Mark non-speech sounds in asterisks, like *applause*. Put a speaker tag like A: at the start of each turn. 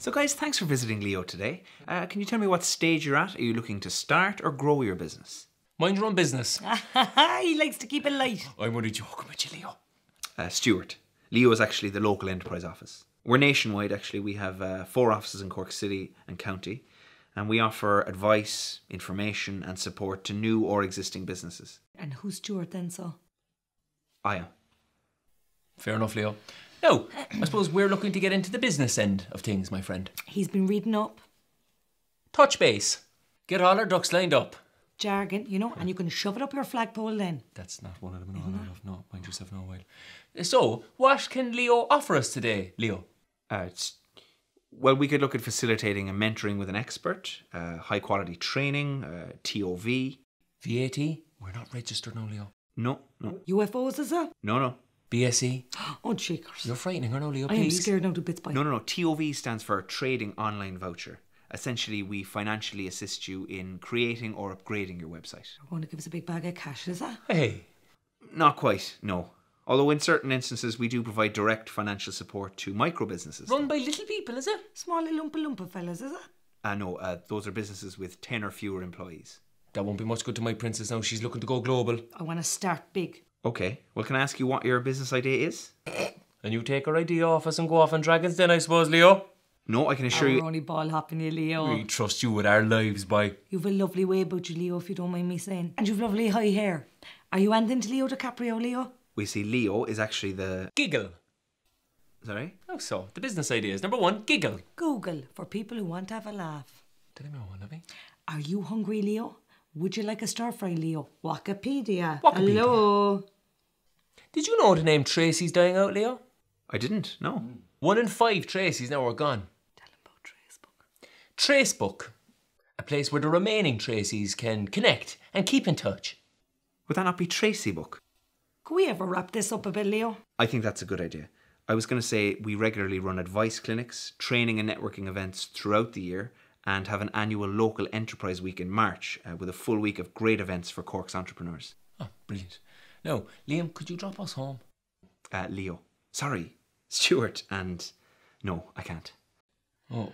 A: So guys, thanks for visiting Leo today. Uh, can you tell me what stage you're at? Are you looking to start or grow your business? Mind your own business. *laughs* he likes to keep it light. I'm only joking with you, Leo. Uh, Stuart. Leo is actually the local enterprise office. We're nationwide, actually. We have uh, four offices in Cork City and County, and we offer advice, information, and support to new or existing businesses. And who's Stuart then, so? I am. Fair enough, Leo. No, oh, I suppose we're looking to get into the business end of things, my friend. He's been reading up. Touch base. Get all our ducks lined up. Jargon, you know, and you can shove it up your flagpole then. That's not one of them, no, no, no, mind yourself, no, way. So, what can Leo offer us today, Leo? Uh, it's well, we could look at facilitating and mentoring with an expert, uh, high quality training, uh, TOV. VAT? We're not registered no, Leo. No, no. UFOs, is it? No, no. BSE. *gasps* Oh, shakers! You're frightening her, no, please. I am scared out to bits by No, no, no. TOV stands for Trading Online Voucher. Essentially, we financially assist you in creating or upgrading your website. You're going to give us a big bag of cash, is that? Hey. Not quite, no. Although in certain instances, we do provide direct financial support to micro businesses. Run by little people, is it? Small lumpa lumpa fellas, is it? Uh, no, uh, those are businesses with 10 or fewer employees. That won't be much good to my princess now. She's looking to go global. I want to start big. Okay. Well, can I ask you what your business idea is? *coughs* And you take our idea off us and go off on dragons then, I suppose, Leo. No, I can assure you. We're only ball hopping you, Leo. We trust you with our lives, boy. You've a lovely way about you, Leo, if you don't mind me saying. And you've lovely high hair. Are you anything to Leo DiCaprio, Leo? We see Leo is actually the... Giggle. Sorry? Oh, so. The business idea is number one, giggle. Google, for people who want to have a laugh. Did I know one of Are you hungry, Leo? Would you like a star fry, Leo? Wikipedia. Hello. Did you know the name Tracy's dying out, Leo? I didn't, no. Hmm. One in five Tracy's now are gone. Tell him about Tracebook. Tracebook, a place where the remaining Tracy's can connect and keep in touch. Would that not be Tracy Book? Could we ever wrap this up a bit, Leo? I think that's a good idea. I was going to say we regularly run advice clinics, training and networking events throughout the year, and have an annual local enterprise week in March uh, with a full week of great events for Cork's entrepreneurs. Oh, brilliant. Now, Liam, could you drop us home? Uh, Leo. Sorry, Stuart, and no, I can't. Oh.